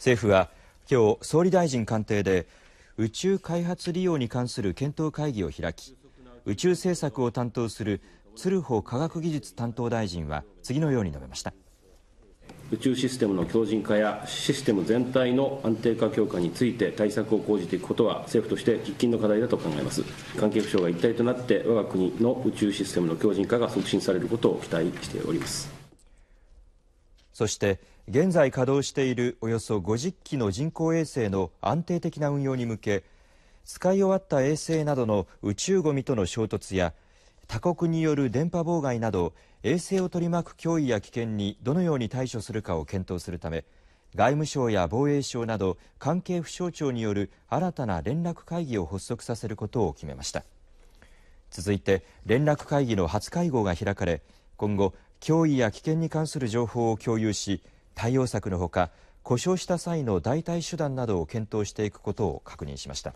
政府は今日総理大臣官邸で宇宙開発利用に関する検討会議を開き宇宙政策を担当する鶴保科学技術担当大臣は次のように述べました宇宙システムの強靭化やシステム全体の安定化強化について対策を講じていくことは政府として喫緊の課題だと考えます関係府省が一体となって我が国の宇宙システムの強靭化が促進されることを期待しておりますそして現在稼働しているおよそ50機の人工衛星の安定的な運用に向け使い終わった衛星などの宇宙ごみとの衝突や他国による電波妨害など衛星を取り巻く脅威や危険にどのように対処するかを検討するため外務省や防衛省など関係府省庁による新たな連絡会議を発足させることを決めました続いて連絡会議の初会合が開かれ今後脅威や危険に関する情報を共有し対応策のほか故障した際の代替手段などを検討していくことを確認しました。